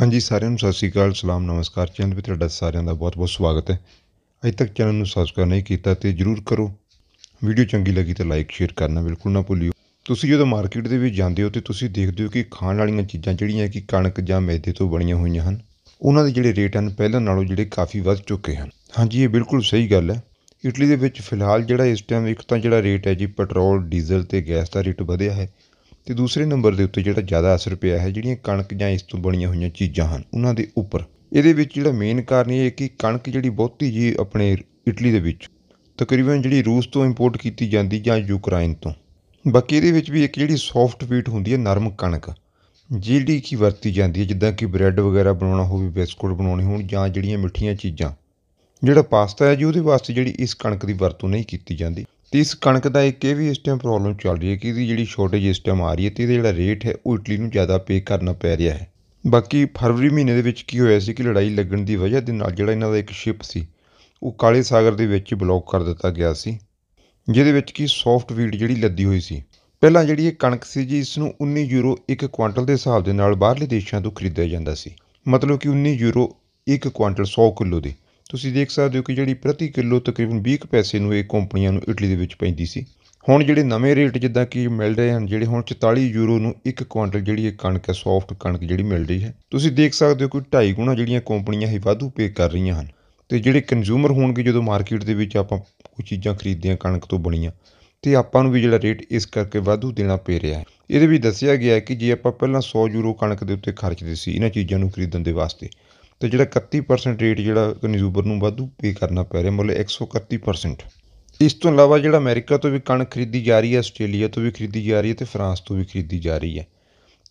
ਹਾਂਜੀ ਸਾਰਿਆਂ ਨੂੰ ਸਤਿ ਸ਼੍ਰੀ ਅਕਾਲ ਸਲਾਮ ਨਮਸਕਾਰ ਚੈਨਲ ਵਿੱਚ ਤੁਹਾਡਾ ਸਾਰਿਆਂ ਦਾ ਬਹੁਤ-ਬਹੁਤ ਸਵਾਗਤ ਹੈ ਅਜੇ ਤੱਕ ਚੈਨਲ ਨੂੰ ਸਬਸਕ੍ਰਾਈਬ ਨਹੀਂ ਕੀਤਾ ਤੇ ਜਰੂਰ ਕਰੋ ਵੀਡੀਓ ਚੰਗੀ ਲੱਗੀ ਤਾਂ ਲਾਈਕ ਸ਼ੇਅਰ ਕਰਨਾ ਬਿਲਕੁਲ ਨਾ ਭੁੱਲਿਓ ਤੁਸੀਂ ਜਦੋਂ ਮਾਰਕੀਟ ਦੇ ਵਿੱਚ ਜਾਂਦੇ ਹੋ ਤੇ ਤੁਸੀਂ ਦੇਖਦੇ ਹੋ ਕਿ ਖਾਣ ਵਾਲੀਆਂ ਚੀਜ਼ਾਂ ਜਿਹੜੀਆਂ ਕਿ ਕਣਕ ਜਾਂ ਮੈਦੇ ਤੋਂ ਬਣੀਆਂ ਹੋਈਆਂ ਹਨ ਉਹਨਾਂ ਦੇ ਜਿਹੜੇ ਰੇਟ ਹਨ ਪਹਿਲਾਂ ਨਾਲੋਂ ਜਿਹੜੇ ਕਾਫੀ ਵੱਧ ਚੁੱਕੇ ਹਨ ਹਾਂਜੀ ਇਹ ਬਿਲਕੁਲ ਸਹੀ ਗੱਲ ਹੈ ਇਟਲੀ ਦੇ ਵਿੱਚ ਫਿਲਹਾਲ ਜਿਹੜਾ ਇਸ ਟਾਈਮ ਇੱਕ ਤਾਂ ਜਿਹੜਾ ਰੇਟ ਹੈ ਜੀ ਪੈਟਰੋਲ ਡੀਜ਼ਲ ਤੇ ਗੈਸ ਦਾ ਰੇਟ ਵਧਿਆ ਹੈ ਤੇ ਦੂਸਰੇ ਨੰਬਰ ਦੇ ਉੱਤੇ ਜਿਹੜਾ ਜ਼ਿਆਦਾ ਅਸਰ ਪਿਆ ਹੈ ਜਿਹੜੀਆਂ ਕਣਕ ਜਾਂ ਇਸ ਤੋਂ ਬਣੀਆਂ ਹੋਈਆਂ ਚੀਜ਼ਾਂ ਹਨ ਉਹਨਾਂ ਦੇ ਉੱਪਰ ਇਹਦੇ ਵਿੱਚ ਜਿਹੜਾ ਮੇਨ ਕਾਰਨ ਇਹ ਹੈ ਕਿ ਕਣਕ ਜਿਹੜੀ ਬਹੁਤੀ ਜੀ ਆਪਣੇ ਇਟਲੀ ਦੇ ਵਿੱਚ ਤਕਰੀਬਨ ਜਿਹੜੀ ਰੂਸ ਤੋਂ ਇੰਪੋਰਟ ਕੀਤੀ ਜਾਂਦੀ ਜਾਂ ਯੂਕਰਾਈਨ ਤੋਂ ਬਾਕੀ ਇਹਦੇ ਵਿੱਚ ਵੀ ਇੱਕ ਜਿਹੜੀ ਸੌਫਟ ਵੀਟ ਹੁੰਦੀ ਹੈ ਨਰਮ ਕਣਕ ਜਿਹੜੀ ਕੀ ਵਰਤੀ ਜਾਂਦੀ ਹੈ ਜਿੱਦਾਂ ਕਿ ਬ੍ਰੈਡ ਵਗੈਰਾ ਬਣਾਉਣਾ ਹੋਵੇ ਬਿਸਕੁਟ ਬਣਾਉਣੇ ਹੋਣ ਜਾਂ ਜਿਹੜੀਆਂ ਮਿੱਠੀਆਂ ਚੀਜ਼ਾਂ ਜਿਹੜਾ ਪਾਸਤਾ ਹੈ ਜੀ ਉਹਦੇ ਵਾਸਤੇ ਜਿਹੜੀ ਇਸ ਕਣਕ ਦੀ ਵਰਤੋਂ ਨਹੀਂ ਕੀਤੀ ਜਾਂਦੀ ਤੇ ਇਸ ਕਣਕ ਦਾ ਇੱਕ ਇਹ ਵੀ ਇਸ ਟਾਈਮ ਪ੍ਰੋਬਲਮ ਚੱਲ ਰਹੀ ਹੈ ਕਿ ਇਹਦੀ ਜਿਹੜੀ ਸ਼ੋਰਟੇਜ ਇਸ ਟਾਈਮ ਆ ਰਹੀ ਹੈ ਤੇ ਇਹਦਾ ਜਿਹੜਾ ਰੇਟ ਹੈ ਉਹ ਇਟਲੀ ਨੂੰ ਜ਼ਿਆਦਾ ਪੇ ਕਰਨਾ ਪੈ ਰਿਹਾ ਹੈ ਬਾਕੀ ਫਰਵਰੀ ਮਹੀਨੇ ਦੇ ਵਿੱਚ ਕੀ ਹੋਇਆ ਸੀ ਕਿ ਲੜਾਈ ਲੱਗਣ ਦੀ ਵਜ੍ਹਾ ਦੇ ਨਾਲ ਜਿਹੜਾ ਇਹਨਾਂ ਦਾ ਇੱਕ ਸ਼ਿਪ ਸੀ ਉਹ ਕਾਲੇ ਸਾਗਰ ਦੇ ਵਿੱਚ ਬਲੌਕ ਕਰ ਦਿੱਤਾ ਗਿਆ ਸੀ ਜਿਹਦੇ ਵਿੱਚ ਕੀ ਸੌਫਟ ਵੀਟ ਜਿਹੜੀ ਲੱਦੀ ਹੋਈ ਸੀ ਪਹਿਲਾਂ ਜਿਹੜੀ ਇਹ ਕਣਕ ਸੀ ਜੀ ਇਸ ਨੂੰ 19 ਯੂਰੋ ਇੱਕ ਕੁਆਂਟਲ ਦੇ ਹਿਸਾਬ ਦੇ ਨਾਲ ਬਾਹਰਲੇ ਦੇਸ਼ਾਂ ਤੋਂ ਖਰੀਦਿਆ ਜਾਂਦਾ ਸੀ ਮਤਲਬ ਕਿ 19 ਯੂਰੋ ਇੱਕ ਕੁਆਂਟਲ 100 ਕਿਲੋ ਦੀ ਤੁਸੀਂ ਦੇਖ ਸਕਦੇ ਹੋ ਕਿ ਜਿਹੜੀ ਪ੍ਰਤੀ ਕਿਲੋ ਤਕਰੀਬਨ 20 ਪੈਸੇ ਨੂੰ ਇਹ ਕੰਪਨੀਆਂ ਨੂੰ ਇਟਲੀ ਦੇ ਵਿੱਚ ਪੈਂਦੀ ਸੀ ਹੁਣ ਜਿਹੜੇ ਨਵੇਂ ਰੇਟ ਜਿੱਦਾਂ ਕਿ ਮਿਲ ਰਹੇ ਹਨ ਜਿਹੜੇ ਹੁਣ 44 ਯੂਰੋ ਨੂੰ ਇੱਕ ਕੁਇੰਟਲ ਜਿਹੜੀ ਇਹ ਕਣਕ ਹੈ ਸੌਫਟ ਕਣਕ ਜਿਹੜੀ ਮਿਲ ਰਹੀ ਹੈ ਤੁਸੀਂ ਦੇਖ ਸਕਦੇ ਹੋ ਕਿ 2.5 ਗੁਣਾ ਜਿਹੜੀਆਂ ਕੰਪਨੀਆਂ ਹੀ ਵਾਧੂ ਪੇ ਕਰ ਰਹੀਆਂ ਹਨ ਤੇ ਜਿਹੜੇ ਕੰਜ਼ੂਮਰ ਹੋਣਗੇ ਜਦੋਂ ਮਾਰਕੀਟ ਦੇ ਵਿੱਚ ਆਪਾਂ ਕੋਈ ਚੀਜ਼ਾਂ ਖਰੀਦਦੇ ਹਾਂ ਕਣਕ ਤੋਂ ਬਣੀਆਂ ਤੇ ਆਪਾਂ ਨੂੰ ਵੀ ਜਿਹੜਾ ਰੇਟ ਇਸ ਕਰਕੇ ਵਾਧੂ ਦੇਣਾ ਪੈ ਰਿਹਾ ਹੈ ਇਹਦੇ ਵੀ ਦੱਸਿਆ ਗਿਆ ਹੈ ਕਿ ਜੇ ਆਪਾਂ ਪਹਿਲਾਂ 100 ਯੂਰੋ ਕਣਕ ਦੇ ਉੱਤੇ ਖਰਚਦੇ ਸੀ ਇਹਨਾਂ ਚੀਜ਼ਾਂ ਨੂੰ ਖਰੀਦਣ ਦੇ ਵਾਸਤੇ ਤੇ ਜਿਹੜਾ 31% ਰੇਟ ਜਿਹੜਾ ਕਨਜ਼ੂਮਰ ਨੂੰ ਵਾਧੂ ਪੇ ਕਰਨਾ ਪੈ ਰਿਹਾ ਮੁੱਲ 131% ਇਸ ਤੋਂ ਇਲਾਵਾ ਜਿਹੜਾ ਅਮਰੀਕਾ ਤੋਂ ਵੀ ਕਣ ਖਰੀਦੀ ਜਾ ਰਹੀ ਹੈ ਆਸਟ੍ਰੇਲੀਆ ਤੋਂ ਵੀ ਖਰੀਦੀ ਜਾ ਰਹੀ ਹੈ ਤੇ ਫਰਾਂਸ ਤੋਂ ਵੀ ਖਰੀਦੀ ਜਾ ਰਹੀ ਹੈ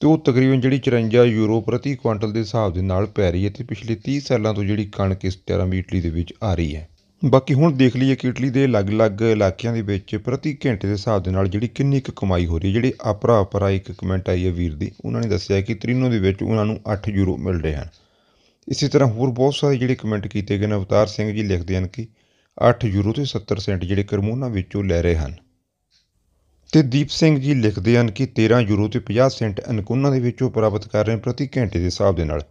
ਤੇ ਉਹ ਤਕਰੀਬਨ ਜਿਹੜੀ 54 ਯੂਰੋ ਪ੍ਰਤੀ ਕੁਇੰਟਲ ਦੇ ਹਿਸਾਬ ਦੇ ਨਾਲ ਪੈ ਰਹੀ ਹੈ ਤੇ ਪਿਛਲੇ 30 ਸਾਲਾਂ ਤੋਂ ਜਿਹੜੀ ਕਣਕ ਇਸ ਤਰ੍ਹਾਂ ਵੀ ਇਟਲੀ ਦੇ ਵਿੱਚ ਆ ਰਹੀ ਹੈ ਬਾਕੀ ਹੁਣ ਦੇਖ ਲਈਏ ਕਿ ਇਟਲੀ ਦੇ ਅਲੱਗ-ਅਲੱਗ ਇਲਾਕਿਆਂ ਦੇ ਵਿੱਚ ਪ੍ਰਤੀ ਘੰਟੇ ਦੇ ਹਿਸਾਬ ਦੇ ਨਾਲ ਜਿਹੜੀ ਕਿੰਨੀ ਕੁ ਕਮਾਈ ਹੋ ਰਹੀ ਹੈ ਜਿਹੜੇ ਆਪਰਾ ਆਪਰਾ ਇੱਕ ਕਮੈਂਟ ਆਈ ਹੈ ਵੀਰ ਦੀ ਉਹਨਾਂ ਨੇ ਦੱਸਿਆ ਕਿ ਤ੍ਰਿਨੋ ਦੇ ਵਿੱਚ ਉਹਨਾਂ ਨੂੰ 8 ਯੂਰੋ ਮਿਲ ਰਹੇ ਹਨ ਇਸੇ ਤਰ੍ਹਾਂ ਹੋਰ ਬਹੁਤ ਸਾਰੇ ਜਿਹੜੇ ਕਮੈਂਟ ਕੀਤੇ ਗਏ ਨੇ ਅਵਤਾਰ ਸਿੰਘ ਜੀ ਲਿਖਦੇ ਹਨ ਕਿ 8 ਯੂਰੋ ਤੇ 70 ਸੈਂਟ ਜਿਹੜੇ ਕਰਮੋਨਾ ਵਿੱਚੋਂ ਲੈ ਰਹੇ ਹਨ ਤੇ ਦੀਪ ਸਿੰਘ ਜੀ ਲਿਖਦੇ ਹਨ ਕਿ 13 ਯੂਰੋ ਤੇ 50 ਸੈਂਟ ਅਨਕੋਨਾ ਦੇ ਵਿੱਚੋਂ ਪ੍ਰਾਪਤ ਕਰ ਰਹੇ ਪ੍ਰਤੀ ਘੰਟੇ ਦੇ ਹਿਸਾਬ ਦੇ ਨਾਲ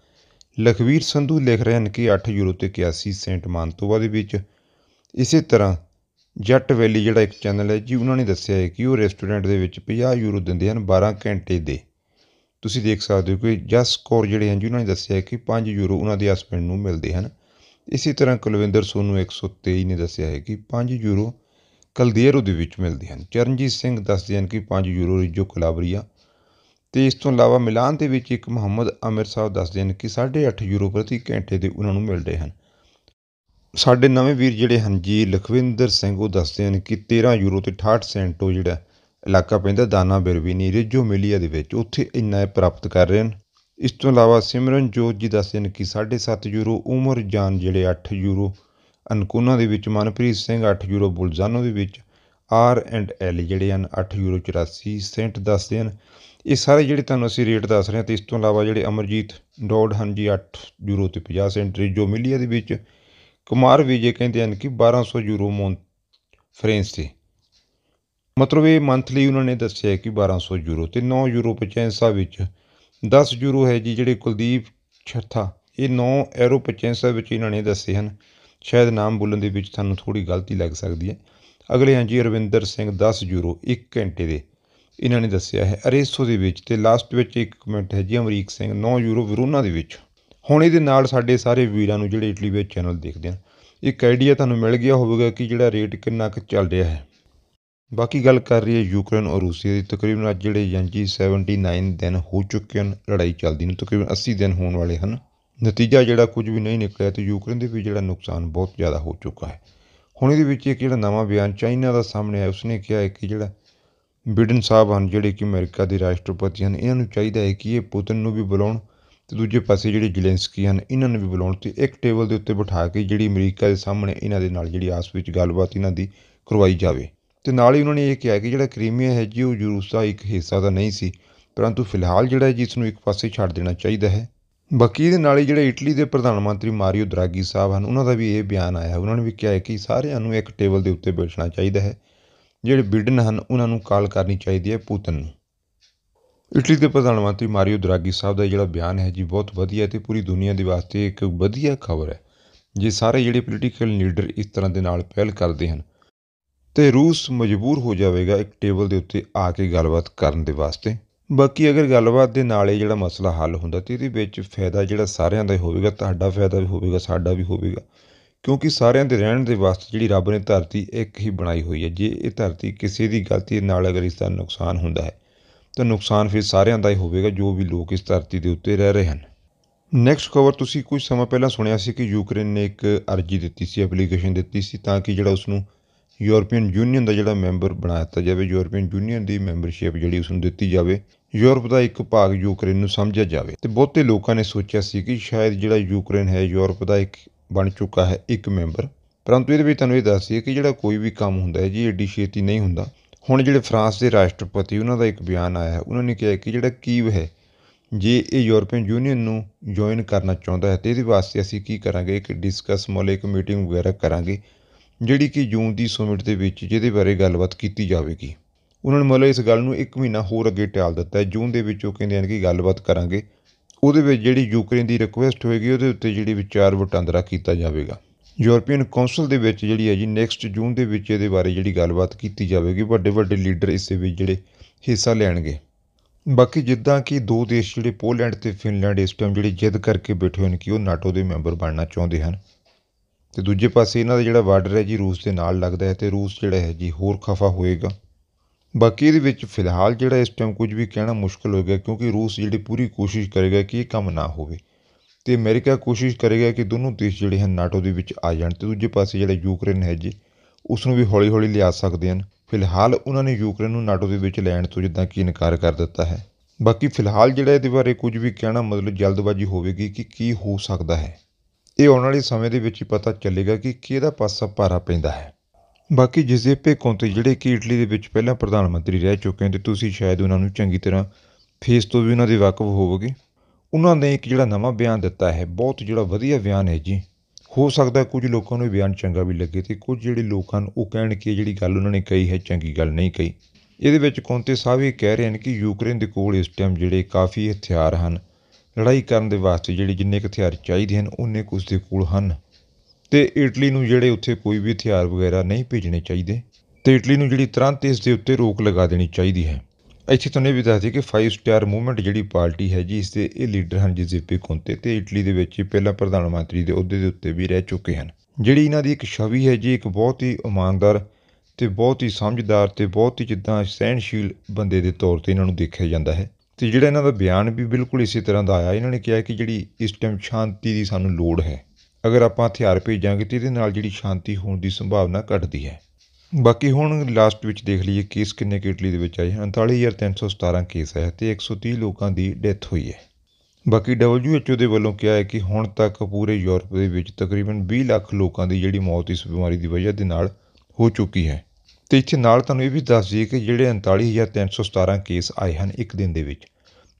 ਲਖਵੀਰ ਸੰਧੂ ਲਿਖ ਰਹੇ ਹਨ ਕਿ 8 ਯੂਰੋ ਤੇ 81 ਸੈਂਟ ਮਾਨਤੋਵਾ ਦੇ ਵਿੱਚ ਇਸੇ ਤਰ੍ਹਾਂ ਜੱਟ ਵੈਲੀ ਜਿਹੜਾ ਇੱਕ ਚੈਨਲ ਹੈ ਜੀ ਉਹਨਾਂ ਨੇ ਦੱਸਿਆ ਹੈ ਕਿ ਉਹ ਰੈਸਟੋਰੈਂਟ ਦੇ ਵਿੱਚ 50 ਯੂਰੋ ਦਿੰਦੇ ਹਨ 12 ਘੰਟੇ ਦੇ ਤੁਸੀਂ ਦੇਖ ਸਕਦੇ ਹੋ ਕਿ ਜਸ ਸਕੋਰ ਜਿਹੜੇ ਹਨ ਜੀ ਉਹਨਾਂ ਨੇ ਦੱਸਿਆ ਕਿ 5 ਯੂਰੋ ਉਹਨਾਂ ਦੇ ਹਸਬੈਂਡ ਨੂੰ ਮਿਲਦੇ ਹਨ ਇਸੇ ਤਰ੍ਹਾਂ ਕੁਲਵਿੰਦਰ ਸੋਨੂ 123 ਨੇ ਦੱਸਿਆ ਹੈ ਕਿ 5 ਯੂਰੋ ਕਲਦੀਰੋ ਦੇ ਵਿੱਚ ਮਿਲਦੇ ਹਨ ਚਰਨਜੀਤ ਸਿੰਘ ਦੱਸਦੇ ਹਨ ਕਿ 5 ਯੂਰੋ ਰਿਜੋ ਕਲਾਬਰੀਆ ਤੇ ਇਸ ਤੋਂ ਇਲਾਵਾ ਮਿਲਾਨ ਦੇ ਵਿੱਚ ਇੱਕ ਮੁਹੰਮਦ ਅਮਰ ਸਾਹਿਬ ਦੱਸਦੇ ਹਨ ਕਿ 8.5 ਯੂਰੋ ਪ੍ਰਤੀ ਘੰਟੇ ਦੇ ਉਹਨਾਂ ਨੂੰ ਮਿਲਦੇ ਹਨ ਸਾਡੇ ਨਵੇਂ ਵੀਰ ਜਿਹੜੇ ਹਨ ਜੀ ਲਖਵਿੰਦਰ ਸਿੰਘ ਉਹ ਦੱਸਦੇ ਹਨ ਕਿ 13 ਯੂਰੋ ਤੇ 68 ਸੈਂਟ ਉਹ ਜਿਹੜਾ ਇਲਾਕਾ ਪੈਂਦਾ ਦਾਨਾ ਬਿਰਵੀਨੀ ਰਿਜੋ ਮਿਲੀਆ ਦੇ ਵਿੱਚ ਉੱਥੇ ਇੰਨਾ ਪ੍ਰਾਪਤ ਕਰ ਰਹੇ ਹਨ ਇਸ ਤੋਂ ਇਲਾਵਾ ਸਿਮਰਨ ਜੋਤ ਜੀ ਦੱਸਦੇ ਨੇ ਕਿ 7.5 ਯੂਰੋ ਉਮਰ ਜਾਨ ਜਿਹੜੇ 8 ਯੂਰੋ ਅਨਕੋਨਾ ਦੇ ਵਿੱਚ ਮਨਪ੍ਰੀਤ ਸਿੰਘ 8 ਯੂਰੋ ਬੁਲਜ਼ਾਨੋ ਦੇ ਵਿੱਚ ਆਰ ਐਂਡ ਐਲ ਜਿਹੜੇ ਹਨ 8 ਯੂਰੋ 84 ਸੈਂਟ ਦੱਸਦੇ ਹਨ ਇਹ ਸਾਰੇ ਜਿਹੜੇ ਤੁਹਾਨੂੰ ਅਸੀਂ ਰੇਟ ਦੱਸ ਰਹੇ ਹਾਂ ਤੇ ਇਸ ਤੋਂ ਇਲਾਵਾ ਜਿਹੜੇ ਅਮਰਜੀਤ ਡੋਡ ਹਨ ਜੀ 8 ਯੂਰੋ ਤੇ 50 ਸੈਂਟ ਰਿਜੋ ਮਿਲੀਆ ਦੇ ਵਿੱਚ ਕੁਮਾਰ ਜੇ ਕਹਿੰਦੇ ਹਨ ਕਿ 1200 ਯੂਰੋ ਮੌਂਟ ਫ੍ਰੈਂਸ ਤੇ ਮਤਲਬ ਇਹ ਮੰਥਲੀ ਉਹਨਾਂ ਨੇ ਦੱਸਿਆ ਕਿ 1200 ਯੂਰੋ ਤੇ 9 ਯੂਰੋ ਪਚੈਂਸਾ ਵਿੱਚ 10 ਯੂਰੋ ਹੈ ਜੀ ਜਿਹੜੇ ਕੁਲਦੀਪ ਛੱਥਾ ਇਹ 9 ਐਰੋ ਪਚੈਂਸਾ ਵਿੱਚ ਇਹਨਾਂ ਨੇ ਦੱਸੇ ਹਨ ਸ਼ਾਇਦ ਨਾਮ ਬੁੱਲਣ ਦੇ ਵਿੱਚ ਤੁਹਾਨੂੰ ਥੋੜੀ ਗਲਤੀ ਲੱਗ ਸਕਦੀ ਹੈ ਅਗਲੇ ਹਨ ਜੀ ਰਵਿੰਦਰ ਸਿੰਘ 10 ਯੂਰੋ 1 ਘੰਟੇ ਦੇ ਇਹਨਾਂ ਨੇ ਦੱਸਿਆ ਹੈ ਅਰੇਸੋ ਦੇ ਵਿੱਚ ਤੇ ਲਾਸਟ ਵਿੱਚ ਇੱਕ ਕਮੈਂਟ ਹੈ ਜੀ ਅਮਰੀਕ ਸਿੰਘ 9 ਯੂਰੋ ਵਿਰੋਨਾ ਦੇ ਵਿੱਚ ਹੁਣ ਇਹਦੇ ਨਾਲ ਸਾਡੇ ਸਾਰੇ ਵੀਰਾਂ ਨੂੰ ਜਿਹੜੇ ਇਟਲੀ ਵਿੱਚ ਚੈਨਲ ਦੇਖਦੇ ਹਨ ਇੱਕ ਆਈਡੀਆ ਤੁਹਾਨੂੰ ਮਿਲ ਗਿਆ ਹੋਵੇਗਾ ਕਿ ਜਿਹੜਾ ਰੇਟ ਕਿੰਨਾ ਕੁ ਚੱਲ ਰਿਹਾ ਹੈ ਬਾਕੀ ਗੱਲ ਕਰ ਰਹੀ ਹੈ ਯੂਕਰੇਨ ਔਰ ਰੂਸੀਆ ਦੀ ਤਕਰੀਬਨ ਅੱਜ ਜਿਹੜੇ ਯਾਂਜੀ 79 ਦਿਨ ਹੋ ਚੁੱਕੇ ਹਨ ਲੜਾਈ ਚੱਲਦੀ ਨੂੰ ਤਕਰੀਬਨ 80 ਦਿਨ ਹੋਣ ਵਾਲੇ ਹਨ ਨਤੀਜਾ ਜਿਹੜਾ ਕੁਝ ਵੀ ਨਹੀਂ ਨਿਕਲਿਆ ਤੇ ਯੂਕਰੇਨ ਦੇ ਵੀ ਜਿਹੜਾ ਨੁਕਸਾਨ ਬਹੁਤ ਜ਼ਿਆਦਾ ਹੋ ਚੁੱਕਾ ਹੈ ਹੁਣ ਇਹਦੇ ਵਿੱਚ ਇੱਕ ਜਿਹੜਾ ਨਵਾਂ ਬਿਆਨ ਚਾਈਨਾ ਦਾ ਸਾਹਮਣੇ ਆਇਆ ਉਸਨੇ ਕਿਹਾ ਹੈ ਕਿ ਜਿਹੜਾ ਬਿਡਨ ਸਾਹਿਬ ਹਨ ਜਿਹੜੇ ਕਿ ਅਮਰੀਕਾ ਦੇ ਰਾਸ਼ਟਰਪਤੀ ਹਨ ਇਹਨਾਂ ਨੂੰ ਚਾਹੀਦਾ ਹੈ ਕਿ ਇਹ ਪੁਤਿਨ ਨੂੰ ਵੀ ਬੁਲਾਉਣ ਤੇ ਦੂਜੇ ਪਾਸੇ ਜਿਹੜੇ ਜਲੈਂਸਕੀ ਹਨ ਇਹਨਾਂ ਨੂੰ ਵੀ ਬੁਲਾਉਣ ਤੇ ਇੱਕ ਟੇਬਲ ਦੇ ਉੱਤੇ ਬਿਠਾ ਕੇ ਜਿਹੜੀ ਅਮਰੀਕਾ ਦੇ ਸਾਹਮਣੇ ਇਹਨਾਂ ਦੇ ਨਾਲ ਜਿਹੜੀ ਆਸ ਵਿੱਚ ਗੱਲਬਾਤ ਇਹਨਾਂ ਦੀ ਕਰਵਾਈ ਜਾਵੇ ਤੇ ਨਾਲ ਹੀ ਉਹਨਾਂ ਨੇ ਇਹ ਕਿਹਾ ਕਿ ਜਿਹੜਾ ਕ੍ਰੀਮੀਆ ਹੈ ਜੀ ਉਹ ਯੂਰਸ ਦਾ ਇੱਕ ਹਿੱਸਾ ਤਾਂ ਨਹੀਂ ਸੀ ਪਰੰਤੂ ਫਿਲਹਾਲ ਜਿਹੜਾ ਜੀ ਇਸ ਨੂੰ ਇੱਕ ਪਾਸੇ ਛੱਡ ਦੇਣਾ ਚਾਹੀਦਾ ਹੈ ਬਾਕੀ ਦੇ ਨਾਲ ਹੀ ਜਿਹੜੇ ਇਟਲੀ ਦੇ ਪ੍ਰਧਾਨ ਮੰਤਰੀ ਮਾਰੀਓ ਦਰਾਗੀ ਸਾਹਿਬ ਹਨ ਉਹਨਾਂ ਦਾ ਵੀ ਇਹ ਬਿਆਨ ਆਇਆ ਉਹਨਾਂ ਨੇ ਵੀ ਕਿਹਾ ਹੈ ਕਿ ਸਾਰਿਆਂ ਨੂੰ ਇੱਕ ਟੇਬਲ ਦੇ ਉੱਤੇ ਬੈਠਣਾ ਚਾਹੀਦਾ ਹੈ ਜਿਹੜੇ ਬਿਡਨ ਹਨ ਉਹਨਾਂ ਨੂੰ ਕਾਲ ਕਰਨੀ ਚਾਹੀਦੀ ਹੈ ਪੂਤਨ ਨੂੰ ਇਟਲੀ ਦੇ ਪ੍ਰਧਾਨ ਮੰਤਰੀ ਮਾਰੀਓ ਦਰਾਗੀ ਸਾਹਿਬ ਦਾ ਜਿਹੜਾ ਬਿਆਨ ਹੈ ਜੀ ਬਹੁਤ ਵਧੀਆ ਤੇ ਪੂਰੀ ਦੁਨੀਆ ਦੇ ਵਾਸਤੇ ਇੱਕ ਵਧੀਆ ਖਬਰ ਹੈ ਜੇ ਸਾਰੇ ਜਿਹੜੇ ਪੋਲੀਟੀਕਲ ਲੀਡਰ ਇਸ ਤਰ੍ਹਾਂ ਦੇ ਨਾਲ ਪਹਿਲ ਕਰਦੇ ਹਨ ਤੇ ਰੂਸ ਮਜਬੂਰ ਹੋ ਜਾਵੇਗਾ ਇੱਕ ਟੇਬਲ ਦੇ ਉੱਤੇ ਆ ਕੇ ਗੱਲਬਾਤ ਕਰਨ ਦੇ ਵਾਸਤੇ ਬਾਕੀ ਅਗਰ ਗੱਲਬਾਤ ਦੇ ਨਾਲ ਇਹ ਜਿਹੜਾ ਮਸਲਾ ਹੱਲ ਹੁੰਦਾ ਤੇ ਇਹਦੇ ਵਿੱਚ ਫਾਇਦਾ ਜਿਹੜਾ ਸਾਰਿਆਂ ਦਾ ਹੋਵੇਗਾ ਤੁਹਾਡਾ ਫਾਇਦਾ ਵੀ ਹੋਵੇਗਾ ਸਾਡਾ ਵੀ ਹੋਵੇਗਾ ਕਿਉਂਕਿ ਸਾਰਿਆਂ ਦੇ ਰਹਿਣ ਦੇ ਵਾਸਤੇ ਜਿਹੜੀ ਰੱਬ ਨੇ ਧਰਤੀ ਇੱਕ ਹੀ ਬਣਾਈ ਹੋਈ ਹੈ ਜੇ ਇਹ ਧਰਤੀ ਕਿਸੇ ਦੀ ਗਲਤੀ ਨਾਲ ਅਗਰ ਇਸ ਦਾ ਨੁਕਸਾਨ ਹੁੰਦਾ ਹੈ ਤਾਂ ਨੁਕਸਾਨ ਫਿਰ ਸਾਰਿਆਂ ਦਾ ਹੀ ਹੋਵੇਗਾ ਜੋ ਵੀ ਲੋਕ ਇਸ ਧਰਤੀ ਦੇ ਉੱਤੇ ਰਹਿ ਰਹੇ ਹਨ ਨੈਕਸਟ ਖਬਰ ਤੁਸੀਂ ਕੁਝ ਸਮਾਂ ਪਹਿਲਾਂ ਸੁਣਿਆ ਸੀ ਕਿ ਯੂਕਰੇਨ ਨੇ ਇੱਕ ਅਰਜ਼ੀ ਦਿੱਤੀ ਸੀ ਐਪਲੀਕੇਸ਼ਨ ਦਿੱਤੀ ਸੀ ਤਾਂ ਕਿ ਜਿਹੜਾ ਉਸ ਨੂੰ ਯੂਰਪੀਅਨ ਯੂਨੀਅਨ ਦਾ ਜਿਹੜਾ ਮੈਂਬਰ ਬਣਾ ਦਿੱਤਾ ਜਾਵੇ ਯੂਰਪੀਅਨ ਯੂਨੀਅਨ ਦੀ ਮੈਂਬਰਸ਼ਿਪ ਜਿਹੜੀ ਉਸ ਨੂੰ ਦਿੱਤੀ ਜਾਵੇ ਯੂਰਪ ਦਾ ਇੱਕ ਭਾਗ ਯੂਕਰੇਨ ਨੂੰ ਸਮਝਿਆ ਜਾਵੇ ਤੇ ਬਹੁਤੇ ਲੋਕਾਂ ਨੇ ਸੋਚਿਆ ਸੀ ਕਿ ਸ਼ਾਇਦ ਜਿਹੜਾ ਯੂਕਰੇਨ ਹੈ ਯੂਰਪ ਦਾ ਇੱਕ ਬਣ ਚੁੱਕਾ ਹੈ ਇੱਕ ਮੈਂਬਰ ਪਰੰਤੂ ਇਹਦੇ ਵਿੱਚ ਤੁਹਾਨੂੰ ਇਹ ਦੱਸਦੀ ਹੈ ਕਿ ਜਿਹੜਾ ਕੋਈ ਵੀ ਕੰਮ ਹੁੰਦਾ ਹੈ ਜੀ ਏਡੀ ਛੇਤੀ ਨਹੀਂ ਹੁੰਦਾ ਹੁਣ ਜਿਹੜੇ ਫਰਾਂਸ ਦੇ ਰਾਸ਼ਟਰਪਤੀ ਉਹਨਾਂ ਦਾ ਇੱਕ ਬਿਆਨ ਆਇਆ ਹੈ ਉਹਨਾਂ ਨੇ ਕਿਹਾ ਕਿ ਜਿਹੜਾ ਕੀਵ ਹੈ ਜੇ ਇਹ ਯੂਰਪੀਅਨ ਯੂਨੀਅਨ ਨੂੰ ਜੁਆਇਨ ਕਰਨਾ ਚਾਹੁੰਦਾ ਹੈ ਤੇ ਇਹਦੇ ਵਾਸਤੇ ਅਸੀਂ ਕੀ ਕਰਾਂਗੇ ਇੱਕ ਡਿਸਕਸ ਮੋਲੇ ਇੱਕ ਮੀਟਿੰਗ ਵਗੈਰਾ ਕਰਾਂਗੇ ਜਿਹੜੀ ਕਿ ਜੂਨ ਦੀ ਸਮਿਟ ਦੇ ਵਿੱਚ ਜਿਹਦੇ ਬਾਰੇ ਗੱਲਬਾਤ ਕੀਤੀ ਜਾਵੇਗੀ ਉਹਨਾਂ ਨੇ ਮਤਲਬ ਇਸ ਗੱਲ ਨੂੰ ਇੱਕ ਮਹੀਨਾ ਹੋਰ ਅੱਗੇ ਟਾਲ ਦਿੱਤਾ ਹੈ ਜੂਨ ਦੇ ਵਿੱਚ ਉਹ ਕਹਿੰਦੇ ਹਨ ਕਿ ਗੱਲਬਾਤ ਕਰਾਂਗੇ ਉਹਦੇ ਵਿੱਚ ਜਿਹੜੀ ਯੂਕਰੇਨ ਦੀ ਰਿਕੁਐਸਟ ਹੋਏਗੀ ਉਹਦੇ ਉੱਤੇ ਜਿਹੜੀ ਵਿਚਾਰ ਵਟਾਂਦਰਾ ਕੀਤਾ ਜਾਵੇਗਾ ਯੂਰਪੀਅਨ ਕੌਂਸਲ ਦੇ ਵਿੱਚ ਜਿਹੜੀ ਹੈ ਜੀ ਨੈਕਸਟ ਜੂਨ ਦੇ ਵਿੱਚ ਇਹਦੇ ਬਾਰੇ ਜਿਹੜੀ ਗੱਲਬਾਤ ਕੀਤੀ ਜਾਵੇਗੀ ਵੱਡੇ ਵੱਡੇ ਲੀਡਰ ਇਸ ਵਿੱਚ ਜਿਹੜੇ ਹਿੱਸਾ ਲੈਣਗੇ ਬਾਕੀ ਜਿੱਦਾਂ ਕਿ ਦੋ ਦੇਸ਼ ਜਿਹੜੇ ਪੋਲੈਂਡ ਤੇ ਫਿਨਲੈਂਡ ਇਸ ਟਾਈਮ ਜਿਹੜੇ ਜਿੱਦ ਕਰਕੇ ਬੈਠੇ ਹਨ ਕਿ ਉਹ ਨਾਟੋ ਦੇ ਮੈਂਬਰ ਬਣਨਾ ਚਾਹੁੰਦੇ ਹਨ ਤੇ ਦੂਜੇ ਪਾਸੇ ਇਹਨਾਂ ਦਾ ਜਿਹੜਾ ਬਾਰਡਰ ਹੈ ਜੀ ਰੂਸ ਦੇ ਨਾਲ ਲੱਗਦਾ ਹੈ ਤੇ ਰੂਸ ਜਿਹੜਾ ਹੈ ਜੀ ਹੋਰ ਖਫਾ ਹੋਏਗਾ ਬਾਕੀ ਇਹਦੇ ਵਿੱਚ ਫਿਲਹਾਲ ਜਿਹੜਾ ਇਸ ਟਾਈਮ ਕੁਝ ਵੀ ਕਹਿਣਾ ਮੁਸ਼ਕਲ ਹੋ ਗਿਆ ਕਿਉਂਕਿ ਰੂਸ ਜਿਹੜੀ ਪੂਰੀ ਕੋਸ਼ਿਸ਼ ਕਰੇਗਾ ਕਿ ਇਹ ਕੰਮ ਨਾ ਹੋਵੇ ਤੇ ਅਮਰੀਕਾ ਕੋਸ਼ਿਸ਼ ਕਰੇਗਾ ਕਿ ਦੋਨੋਂ ਦੇਸ਼ ਜਿਹੜੇ ਹਨ ਨਾਟੋ ਦੇ ਵਿੱਚ ਆ ਜਾਣ ਤੇ ਦੂਜੇ ਪਾਸੇ ਜਿਹੜਾ ਯੂਕਰੇਨ ਹੈ ਜੀ ਉਸ ਨੂੰ ਵੀ ਹੌਲੀ-ਹੌਲੀ ਲਿਆ ਸਕਦੇ ਹਨ ਫਿਲਹਾਲ ਉਹਨਾਂ ਨੇ ਯੂਕਰੇਨ ਨੂੰ ਨਾਟੋ ਦੇ ਵਿੱਚ ਲੈਣ ਤੋਂ ਜਿੱਦਾਂ ਕਿ ਇਨਕਾਰ ਕਰ ਦਿੱਤਾ ਹੈ ਬਾਕੀ ਫਿਲਹਾਲ ਜਿਹੜਾ ਇਹਦੇ ਬਾਰੇ ਕੁਝ ਵੀ ਕਹਿਣਾ ਮਤਲਬ ਜਲਦਬਾਜ਼ੀ ਹੋਵੇਗੀ ਕਿ ਕੀ ਹੋ ਸਕਦਾ ਹੈ ਇਹ ਆਉਣ ਵਾਲੇ ਸਮੇਂ ਦੇ ਵਿੱਚ ਹੀ ਪਤਾ ਚੱਲੇਗਾ ਕਿ ਕਿਹਦਾ ਪਾਸਾ ਭਾਰਾ ਪੈਂਦਾ ਹੈ ਬਾਕੀ ਜਿਜ਼ੇਪੇ ਕੋਂਤੇ ਜਿਹੜੇ ਕਿ ਇਟਲੀ ਦੇ ਵਿੱਚ ਪਹਿਲਾਂ ਪ੍ਰਧਾਨ ਮੰਤਰੀ ਰਹਿ ਚੁੱਕੇ ਹਨ ਤੇ ਤੁਸੀਂ ਸ਼ਾਇਦ ਉਹਨਾਂ ਨੂੰ ਚੰਗੀ ਤਰ੍ਹਾਂ ਫੇਸ ਤੋਂ ਵੀ ਉਹਨਾਂ ਦੇ ਵਾਕਫ ਹੋਵੋਗੇ ਉਹਨਾਂ ਨੇ ਇੱਕ ਜਿਹੜਾ ਨਵਾਂ ਬਿਆਨ ਦਿੱਤਾ ਹੈ ਬਹੁਤ ਜਿਹੜਾ ਵਧੀਆ ਬਿਆਨ ਹੈ ਜੀ ਹੋ ਸਕਦਾ ਕੁਝ ਲੋਕਾਂ ਨੂੰ ਬਿਆਨ ਚੰਗਾ ਵੀ ਲੱਗੇ ਤੇ ਕੁਝ ਜਿਹੜੇ ਲੋਕਾਂ ਨੂੰ ਉਹ ਕਹਿਣ ਕਿ ਜਿਹੜੀ ਗੱਲ ਉਹਨਾਂ ਨੇ ਕਹੀ ਹੈ ਚੰਗੀ ਗੱਲ ਨਹੀਂ ਕਹੀ ਇਹਦੇ ਵਿੱਚ ਕੋਂਤੇ ਸਾਹਿਬ ਇਹ ਕਹਿ ਰਹੇ ਹਨ ਕਿ ਯੂਕਰੇਨ ਦੇ ਕੋਲ ਇਸ ਟਾਈਮ ਜਿਹੜੇ ਕਾਫੀ ਹਥਿਆਰ ਹਨ ਲੜਾਈ ਕਰਨ ਦੇ ਵਾਸਤੇ ਜਿਹੜੇ ਜਿੰਨੇ ਕੁ ਹਥਿਆਰ ਚਾਹੀਦੇ ਹਨ ਉਹਨੇ ਕੁ ਉਸਦੇ ਕੋਲ ਹਨ ਤੇ ਇਟਲੀ ਨੂੰ ਜਿਹੜੇ ਉੱਥੇ ਕੋਈ ਵੀ ਹਥਿਆਰ ਵਗੈਰਾ ਨਹੀਂ ਭੇਜਣੇ ਚਾਹੀਦੇ ਤੇ ਇਟਲੀ ਨੂੰ ਜਿਹੜੀ ਤੁਰੰਤ ਇਸ ਦੇ ਉੱਤੇ ਰੋਕ ਲਗਾ ਦੇਣੀ ਚਾਹੀਦੀ ਹੈ ਇੱਥੇ ਤੁਹਾਨੂੰ ਇਹ ਵੀ ਦੱਸ ਦਈਏ ਕਿ ਫਾਈਵ ਸਟਾਰ ਮੂਵਮੈਂਟ ਜਿਹੜੀ ਪਾਰਟੀ ਹੈ ਜੀ ਇਸ ਦੇ ਇਹ ਲੀਡਰ ਹਨ ਜਿਜ਼ੇਪੇ ਕੋਂਤੇ ਤੇ ਇਟਲੀ ਦੇ ਵਿੱਚ ਪਹਿਲਾਂ ਪ੍ਰਧਾਨ ਮੰਤਰੀ ਦੇ ਅਹੁਦੇ ਦੇ ਉੱਤੇ ਵੀ ਰਹਿ ਚੁੱਕੇ ਹਨ ਜਿਹੜੀ ਇਹਨਾਂ ਦੀ ਇੱਕ ਛਵੀ ਹੈ ਜੀ ਇੱਕ ਬਹੁਤ ਹੀ ਇਮਾਨਦਾਰ ਤੇ ਬਹੁਤ ਹੀ ਸਮਝਦਾਰ ਤੇ ਬਹੁਤ ਹੀ ਜਿੱਦਾਂ ਸਹਿਣਸ਼ੀਲ ਬੰਦੇ ਦੇ ਤੌਰ ਤੇ ਇਹਨਾਂ ਨੂੰ ਦੇਖਿਆ ਜਾਂਦਾ ਹੈ ਤੇ ਜਿਹੜਾ ਇਹਨਾਂ ਦਾ ਬਿਆਨ ਵੀ ਬਿਲਕੁਲ ਇਸੇ ਤਰ੍ਹਾਂ ਦਾ ਆਇਆ ਇਹਨਾਂ ਨੇ ਕਿਹਾ ਕਿ ਜਿਹੜੀ ਇਸ ਟਾਈਮ ਸ਼ਾਂਤੀ ਦੀ ਸਾਨੂੰ ਲੋੜ ਹੈ ਅਗਰ ਆਪਾਂ ਹਥਿਆਰ ਭੇਜਾਂਗੇ ਤੇ ਇਹਦੇ ਨਾਲ ਜਿਹੜੀ ਸ਼ਾਂਤੀ ਹੋਣ ਦੀ ਸੰਭਾਵਨਾ ਘਟਦੀ ਹੈ ਬਾਕੀ ਹੁਣ ਲਾਸਟ ਵਿੱਚ ਦੇਖ ਲਈਏ ਕੇਸ ਕਿੰਨੇ ਕਿ ਇਟਲੀ ਦੇ ਵਿੱਚ ਆਏ 39317 ਕੇਸ ਹੈ ਤੇ 130 ਲੋਕਾਂ ਦੀ ਡੈਥ ਹੋਈ ਹੈ ਬਾਕੀ WHO ਦੇ ਵੱਲੋਂ ਕਿਹਾ ਹੈ ਕਿ ਹੁਣ ਤੱਕ ਪੂਰੇ ਯੂਰਪ ਦੇ ਵਿੱਚ ਤਕਰੀਬਨ 20 ਲੱਖ ਲੋਕਾਂ ਦੀ ਜਿਹੜੀ ਮੌਤ ਇਸ ਬਿਮਾਰੀ ਦੀ ਵਜ੍ਹਾ ਦੇ ਨਾਲ ਹੋ ਚੁੱਕੀ ਹੈ ਤੇ ਇੱਥੇ ਨਾਲ ਤੁਹਾਨੂੰ ਇਹ ਵੀ ਦੱਸ ਦਈਏ ਕਿ ਜਿਹੜੇ 39317 ਕੇਸ ਆਏ ਹਨ ਇੱਕ ਦਿਨ ਦੇ ਵਿੱਚ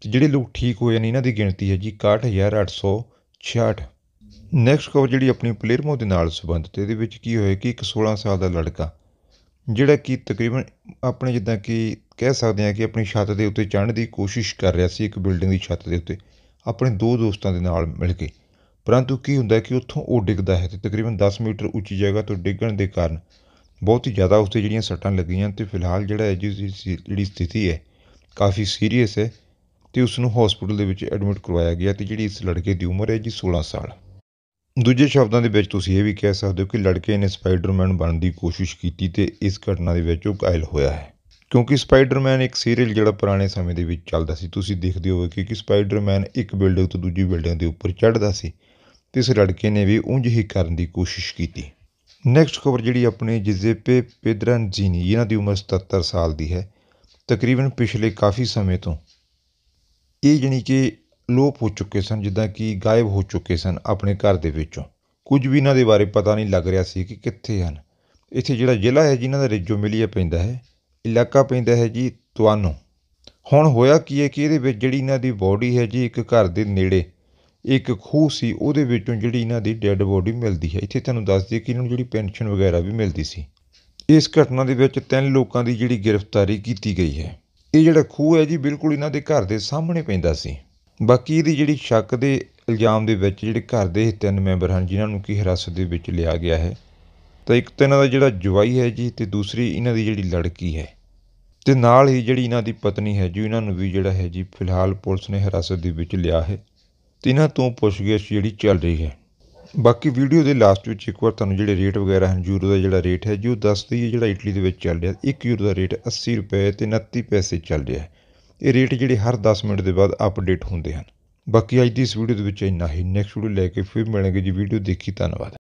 ਤੇ ਜਿਹੜੇ ਲੋਕ ਠੀਕ ਹੋਏ ਨੇ ਇਹਨਾਂ ਦੀ ਗਿਣਤੀ ਹੈ ਜੀ 61866 ਨੈਕਸਟ ਕਵਰ ਜਿਹੜੀ ਆਪਣੀ ਪਲੇਰਮੋ ਦੇ ਨਾਲ ਸੰਬੰਧਿਤ ਇਹਦੇ ਵਿੱਚ ਕੀ ਹੋਇਆ ਕਿ ਇੱਕ 16 ਸਾਲ ਦਾ ਲੜਕਾ ਜਿਹੜਾ ਕਿ ਤਕਰੀਬਨ ਆਪਣੇ ਜਿੱਦਾਂ ਕਿ ਕਹਿ ਸਕਦੇ ਆ ਕਿ ਆਪਣੀ ਛੱਤ ਦੇ ਉੱਤੇ ਚੜ੍ਹਨ ਦੀ ਕੋਸ਼ਿਸ਼ ਕਰ ਰਿਹਾ ਸੀ ਇੱਕ ਬਿਲਡਿੰਗ ਦੀ ਛੱਤ ਦੇ ਉੱਤੇ ਆਪਣੇ ਦੋ ਦੋਸਤਾਂ ਦੇ ਨਾਲ ਮਿਲ ਕੇ ਪਰੰਤੂ ਕੀ ਹੁੰਦਾ ਕਿ ਉੱਥੋਂ ਉਹ ਡਿੱਗਦਾ ਹੈ ਤੇ ਤਕਰੀਬਨ 10 ਮੀਟਰ ਉੱਚੀ ਜਗ੍ਹਾ ਤੋਂ ਡਿੱਗਣ ਦੇ ਕਾਰਨ ਬਹੁਤ ਹੀ ਜ਼ਿਆਦਾ ਉਸ 'ਤੇ ਜਿਹੜੀਆਂ ਸੱਟਾਂ ਲੱਗੀਆਂ ਅਤੇ ਫਿਲਹਾਲ ਜਿਹੜਾ ਜਿਹੜੀ ਸਥਿਤੀ ਹੈ ਕਾਫੀ ਸੀਰੀਅਸ ਹੈ ਅਤੇ ਉਸ ਨੂੰ ਹਸਪੀਟਲ ਦੇ ਵਿੱਚ ਐਡਮਿਟ ਕਰਵਾਇਆ ਗਿਆ ਅਤੇ ਜਿਹੜੀ ਇਸ ਲੜਕੇ ਦੀ ਉਮਰ ਹੈ ਜੀ 16 ਸਾਲ ਦੂਜੇ ਸ਼ਬਦਾਂ ਦੇ ਵਿੱਚ ਤੁਸੀਂ ਇਹ ਵੀ ਕਹਿ ਸਕਦੇ ਹੋ ਕਿ ਲੜਕੇ ਨੇ ਸਪਾਈਡਰਮੈਨ ਬਣਨ ਦੀ ਕੋਸ਼ਿਸ਼ ਕੀਤੀ ਤੇ ਇਸ ਘਟਨਾ ਦੇ ਵਿੱਚ ਉਹ ਕਾਇਲ ਹੋਇਆ ਹੈ ਕਿਉਂਕਿ ਸਪਾਈਡਰਮੈਨ ਇੱਕ ਸੀਰੀਅਲ ਜਿਹੜਾ ਪੁਰਾਣੇ ਸਮੇਂ ਦੇ ਵਿੱਚ ਚੱਲਦਾ ਸੀ ਤੁਸੀਂ ਦੇਖਦੇ ਹੋਵੇ ਕਿ ਸਪਾਈਡਰਮੈਨ ਇੱਕ ਬਿਲਡਿੰਗ ਤੋਂ ਦੂਜੀ ਬਿਲਡਿੰਗ ਦੇ ਉੱਪਰ ਚੜ੍ਹਦਾ ਸੀ ਤੇ ਇਸ ਲੜਕੇ ਨੇ ਵੀ ਉਂਝ ਹੀ ਕਰਨ ਦੀ ਕੋਸ਼ਿਸ਼ ਕੀਤੀ ਨੈਕਸਟ ਖਬਰ ਜਿਹੜੀ ਆਪਣੀ ਜੀ ਨੇ ਇਹਨਾਂ ਦੀ ਉਮਰ 77 ਸਾਲ ਦੀ ਹੈ ਤਕਰੀਬਨ ਪਿਛਲੇ ਕਾਫੀ ਸਮੇਂ ਤੋਂ ਇਹ ਜਣੀ ਕਿ ਲੋਪ ਹੋ ਚੁੱਕੇ ਸਨ ਜਿੱਦਾਂ ਕਿ ਗਾਇਬ ਹੋ ਚੁੱਕੇ ਸਨ ਆਪਣੇ ਘਰ ਦੇ ਵਿੱਚੋਂ ਕੁਝ ਵੀ ਇਹਨਾਂ ਦੇ ਬਾਰੇ ਪਤਾ ਨਹੀਂ ਲੱਗ ਰਿਹਾ ਸੀ ਕਿ ਕਿੱਥੇ ਹਨ ਇੱਥੇ ਜਿਹੜਾ ਜ਼ਿਲ੍ਹਾ ਹੈ ਜਿਨ੍ਹਾਂ ਦਾ ਰੇਜੋ ਮਿਲੀਆ ਪੈਂਦਾ ਹੈ ਇਲਾਕਾ ਪੈਂਦਾ ਹੈ ਜੀ ਤੁਆਨੋ ਹੁਣ ਹੋਇਆ ਕੀ ਹੈ ਕਿ ਇਹਦੇ ਵਿੱਚ ਜਿਹੜੀ ਇਹਨਾਂ ਦੀ ਬਾਡੀ ਹੈ ਜੀ ਇੱਕ ਘਰ ਦੇ ਨੇੜੇ ਇੱਕ ਖੂਹ ਸੀ ਉਹਦੇ ਵਿੱਚੋਂ ਜਿਹੜੀ ਇਹਨਾਂ ਦੀ ਡੈੱਡ ਬੋਡੀ ਮਿਲਦੀ ਹੈ ਇੱਥੇ ਤੁਹਾਨੂੰ ਦੱਸ ਦਈਏ ਕਿ ਇਹਨਾਂ ਨੂੰ ਜਿਹੜੀ ਪੈਨਸ਼ਨ ਵਗੈਰਾ ਵੀ ਮਿਲਦੀ ਸੀ ਇਸ ਘਟਨਾ ਦੇ ਵਿੱਚ ਤਿੰਨ ਲੋਕਾਂ ਦੀ ਜਿਹੜੀ ਗ੍ਰਿਫਤਾਰੀ ਕੀਤੀ ਗਈ ਹੈ ਇਹ ਜਿਹੜਾ ਖੂਹ ਹੈ ਜੀ ਬਿਲਕੁਲ ਇਹਨਾਂ ਦੇ ਘਰ ਦੇ ਸਾਹਮਣੇ ਪੈਂਦਾ ਸੀ ਬਾਕੀ ਇਹਦੀ ਜਿਹੜੀ ਸ਼ੱਕ ਦੇ ਇਲਜ਼ਾਮ ਦੇ ਵਿੱਚ ਜਿਹੜੇ ਘਰ ਦੇ ਤਿੰਨ ਮੈਂਬਰ ਹਨ ਜਿਨ੍ਹਾਂ ਨੂੰ ਕਿ ਹਿਰਾਸਤ ਦੇ ਵਿੱਚ ਲਿਆ ਗਿਆ ਹੈ ਤਾਂ ਇੱਕ ਤਾਂ ਇਹਨਾਂ ਦਾ ਜਿਹੜਾ ਜਵਾਈ ਹੈ ਜੀ ਤੇ ਦੂਸਰੀ ਇਹਨਾਂ ਦੀ ਜਿਹੜੀ ਲੜਕੀ ਹੈ ਤੇ ਨਾਲ ਹੀ ਜਿਹੜੀ ਇਹਨਾਂ ਦੀ ਪਤਨੀ ਹੈ ਜੀ ਇਹਨਾਂ ਨੂੰ ਵੀ ਜਿਹੜਾ ਹੈ ਜੀ ਫਿਲਹਾਲ ਪੁਲਿਸ ਨੇ ਹਿਰਾਸਤ ਦੇ ਵਿੱਚ ਲਿਆ ਹੈ ਇਹਨਾਂ ਤੋਂ ਸੀ ਜਿਹੜੀ ਚੱਲ ਰਹੀ ਹੈ ਬਾਕੀ ਵੀਡੀਓ ਦੇ ਲਾਸਟ ਵਿੱਚ ਇੱਕ ਵਾਰ ਤੁਹਾਨੂੰ ਜਿਹੜੇ ਰੇਟ ਵਗੈਰਾ ਹਨ ਯੂਰੋ ਦਾ ਜਿਹੜਾ ਰੇਟ ਹੈ ਜੀ ਉਹ ਦੱਸ ਦਈਏ ਜਿਹੜਾ ਇਟਲੀ ਦੇ ਵਿੱਚ ਚੱਲ ਰਿਹਾ 1 ਯੂਰੋ ਦਾ ਰੇਟ 80 ਰੁਪਏ ਤੇ 29 ਪੈਸੇ ਚੱਲ ਰਿਹਾ ਹੈ ਇਹ ਰੇਟ ਜਿਹੜੇ ਹਰ 10 ਮਿੰਟ ਦੇ ਬਾਅਦ ਅਪਡੇਟ ਹੁੰਦੇ ਹਨ ਬਾਕੀ ਅੱਜ ਦੀ ਇਸ ਵੀਡੀਓ ਦੇ ਵਿੱਚ ਇੰਨਾ ਹੀ ਨੈਕਸਟ ਵੀਡੀਓ ਲੈ ਕੇ ਫਿਰ ਮਿਲਾਂਗੇ ਜੀ ਵੀਡੀਓ ਦੇਖੀ ਧੰਨਵਾਦ